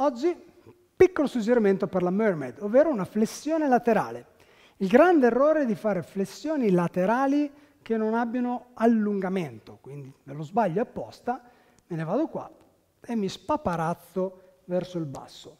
Oggi, piccolo suggerimento per la mermaid, ovvero una flessione laterale. Il grande errore è di fare flessioni laterali che non abbiano allungamento, quindi me lo sbaglio apposta, me ne vado qua e mi spaparazzo verso il basso,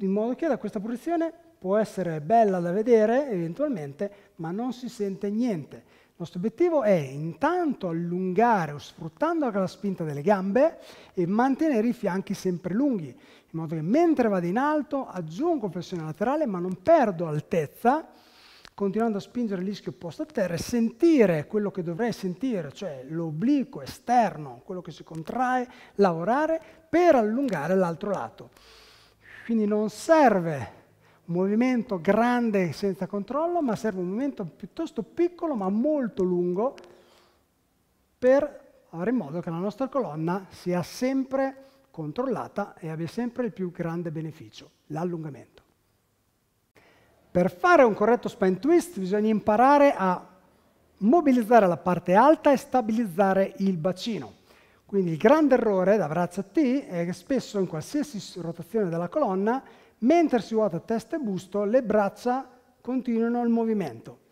in modo che da questa posizione può essere bella da vedere eventualmente, ma non si sente niente. Il nostro obiettivo è intanto allungare o sfruttando anche la spinta delle gambe e mantenere i fianchi sempre lunghi, in modo che mentre vado in alto aggiungo flessione laterale ma non perdo altezza, continuando a spingere l'ischio opposto a terra e sentire quello che dovrei sentire, cioè l'obliquo esterno, quello che si contrae, lavorare per allungare l'altro lato. Quindi non serve movimento grande senza controllo, ma serve un movimento piuttosto piccolo ma molto lungo per fare in modo che la nostra colonna sia sempre controllata e abbia sempre il più grande beneficio, l'allungamento. Per fare un corretto spine twist bisogna imparare a mobilizzare la parte alta e stabilizzare il bacino. Quindi il grande errore da braccia T è che spesso in qualsiasi rotazione della colonna Mentre si vuota testa e busto, le braccia continuano il movimento.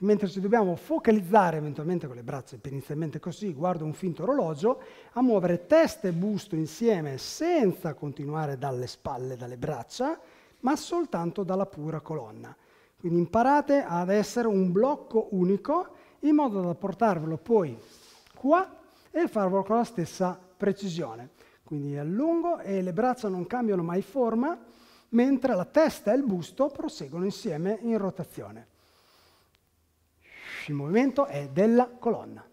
Mentre ci dobbiamo focalizzare eventualmente con le braccia, inizialmente così, guardo un finto orologio, a muovere testa e busto insieme senza continuare dalle spalle, dalle braccia, ma soltanto dalla pura colonna. Quindi imparate ad essere un blocco unico in modo da portarvelo poi qua e farvelo con la stessa precisione. Quindi allungo e le braccia non cambiano mai forma, mentre la testa e il busto proseguono insieme in rotazione. Il movimento è della colonna.